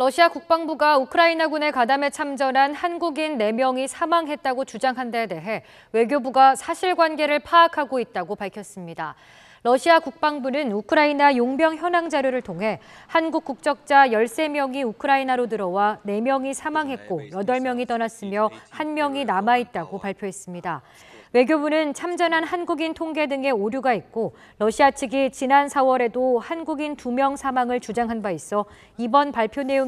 러시아 국방부가 우크라이나군에 가담에 참전한 한국인 4명이 사망했다고 주장한 데에 대해 외교부가 사실관계를 파악하고 있다고 밝혔습니다. 러시아 국방부는 우크라이나 용병 현황 자료를 통해 한국 국적자 13명이 우크라이나로 들어와 4명이 사망했고 8명이 떠났으며 1명이 남아있다고 발표했습니다. 외교부는 참전한 한국인 통계 등의 오류가 있고 러시아 측이 지난 4월에도 한국인 2명 사망을 주장한 바 있어 이번 발표 내용